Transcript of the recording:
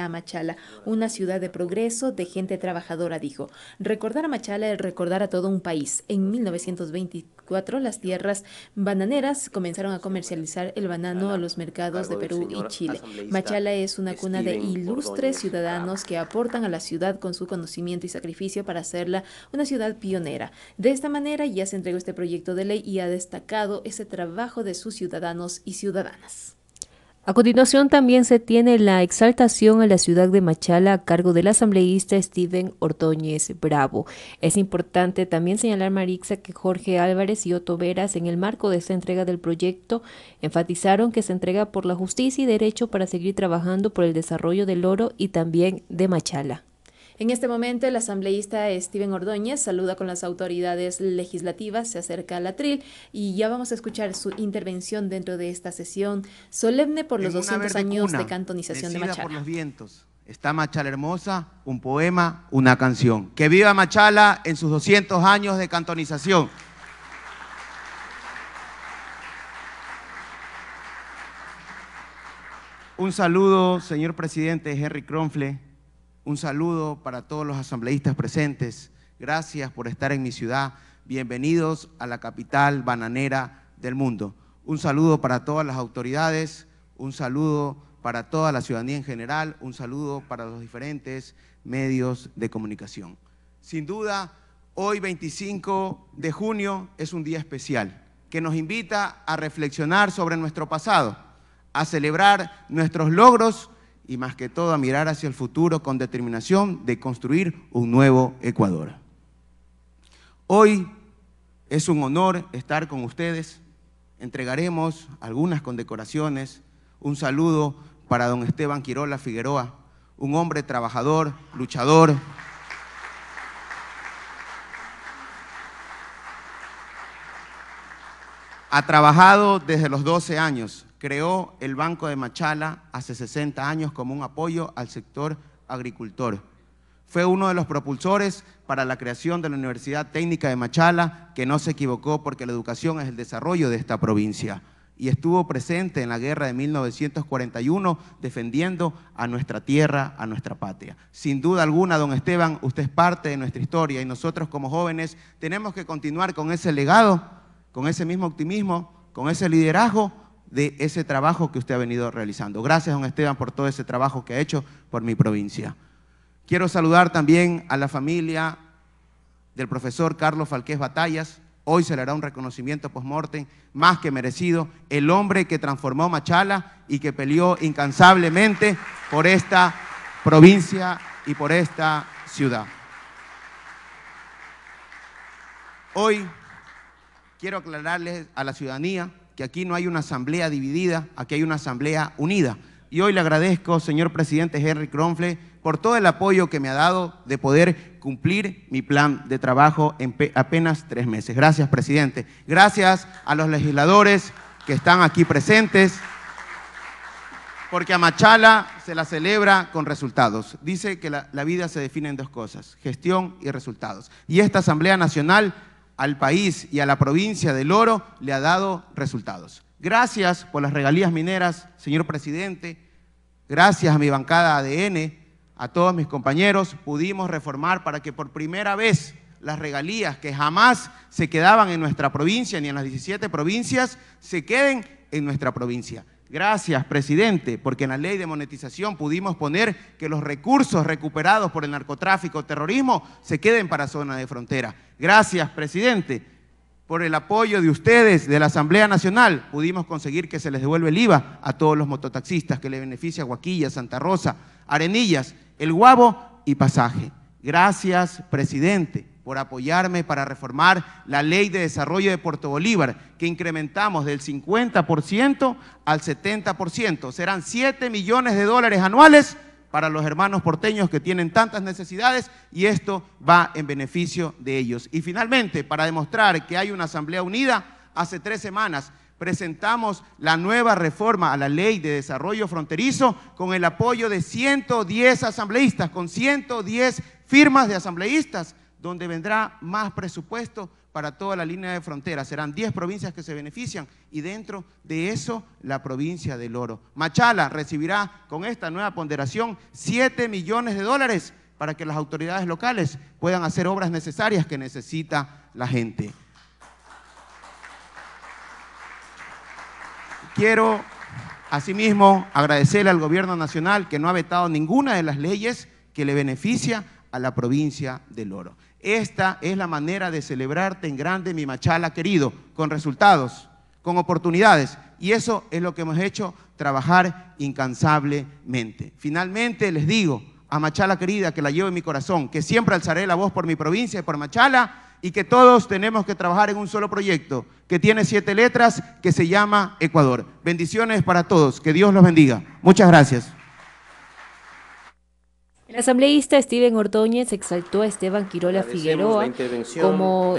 a Machala, una ciudad de progreso, de gente trabajadora, dijo. Recordar a Machala es recordar a todo un país. En 1924 las tierras bananeras comenzaron a comercializar el banano a los mercados de Perú y Chile. Machala es una cuna de ilustres ciudadanos que aportan a la ciudad con su conocimiento y sacrificio para hacerla una ciudad pionera. De esta manera ya se entregó este proyecto de ley y ha destacado ese trabajo de sus ciudadanos y ciudadanas. A continuación también se tiene la exaltación a la ciudad de Machala a cargo del asambleísta Steven Ordóñez Bravo. Es importante también señalar, Marixa, que Jorge Álvarez y Otto Veras, en el marco de esta entrega del proyecto, enfatizaron que se entrega por la justicia y derecho para seguir trabajando por el desarrollo del oro y también de Machala. En este momento, el asambleísta Steven Ordóñez saluda con las autoridades legislativas, se acerca al atril y ya vamos a escuchar su intervención dentro de esta sesión solemne por los 200 años de cantonización de Machala. Está Machala Hermosa, un poema, una canción. Que viva Machala en sus 200 años de cantonización. Un saludo, señor presidente Henry Cronfle, un saludo para todos los asambleístas presentes. Gracias por estar en mi ciudad. Bienvenidos a la capital bananera del mundo. Un saludo para todas las autoridades, un saludo para toda la ciudadanía en general, un saludo para los diferentes medios de comunicación. Sin duda, hoy 25 de junio es un día especial que nos invita a reflexionar sobre nuestro pasado, a celebrar nuestros logros y más que todo a mirar hacia el futuro con determinación de construir un nuevo Ecuador. Hoy es un honor estar con ustedes. Entregaremos algunas condecoraciones, un saludo para don Esteban Quirola Figueroa, un hombre trabajador, luchador. Ha trabajado desde los 12 años, creó el Banco de Machala hace 60 años como un apoyo al sector agricultor. Fue uno de los propulsores para la creación de la Universidad Técnica de Machala, que no se equivocó porque la educación es el desarrollo de esta provincia y estuvo presente en la guerra de 1941 defendiendo a nuestra tierra, a nuestra patria. Sin duda alguna, don Esteban, usted es parte de nuestra historia y nosotros como jóvenes tenemos que continuar con ese legado, con ese mismo optimismo, con ese liderazgo de ese trabajo que usted ha venido realizando. Gracias, don Esteban, por todo ese trabajo que ha hecho por mi provincia. Quiero saludar también a la familia del profesor Carlos Falqués Batallas. Hoy se le hará un reconocimiento post-mortem más que merecido. El hombre que transformó Machala y que peleó incansablemente por esta provincia y por esta ciudad. Hoy quiero aclararles a la ciudadanía que aquí no hay una asamblea dividida, aquí hay una asamblea unida. Y hoy le agradezco, señor presidente Henry Cronfle, por todo el apoyo que me ha dado de poder cumplir mi plan de trabajo en apenas tres meses. Gracias, presidente. Gracias a los legisladores que están aquí presentes, porque a Machala se la celebra con resultados. Dice que la, la vida se define en dos cosas, gestión y resultados. Y esta Asamblea Nacional al país y a la provincia del oro le ha dado resultados. Gracias por las regalías mineras, señor presidente. Gracias a mi bancada ADN, a todos mis compañeros, pudimos reformar para que por primera vez las regalías que jamás se quedaban en nuestra provincia ni en las 17 provincias se queden en nuestra provincia. Gracias, presidente, porque en la ley de monetización pudimos poner que los recursos recuperados por el narcotráfico o terrorismo se queden para zona de frontera. Gracias, presidente, por el apoyo de ustedes, de la Asamblea Nacional, pudimos conseguir que se les devuelva el IVA a todos los mototaxistas que le beneficia a Guaquilla, Santa Rosa, Arenillas, El Guabo y Pasaje. Gracias, presidente por apoyarme para reformar la ley de desarrollo de Puerto Bolívar, que incrementamos del 50% al 70%. Serán 7 millones de dólares anuales para los hermanos porteños que tienen tantas necesidades y esto va en beneficio de ellos. Y finalmente, para demostrar que hay una Asamblea Unida, hace tres semanas presentamos la nueva reforma a la ley de desarrollo fronterizo con el apoyo de 110 asambleístas, con 110 firmas de asambleístas donde vendrá más presupuesto para toda la línea de frontera. Serán 10 provincias que se benefician y dentro de eso la provincia del oro. Machala recibirá con esta nueva ponderación 7 millones de dólares para que las autoridades locales puedan hacer obras necesarias que necesita la gente. Quiero asimismo agradecerle al gobierno nacional que no ha vetado ninguna de las leyes que le beneficia a la provincia del oro. Esta es la manera de celebrarte en grande, mi machala querido, con resultados, con oportunidades. Y eso es lo que hemos hecho, trabajar incansablemente. Finalmente les digo a Machala querida, que la llevo en mi corazón, que siempre alzaré la voz por mi provincia y por Machala, y que todos tenemos que trabajar en un solo proyecto, que tiene siete letras, que se llama Ecuador. Bendiciones para todos, que Dios los bendiga. Muchas gracias. El asambleísta Steven Ordóñez exaltó a Esteban Quirola Figueroa como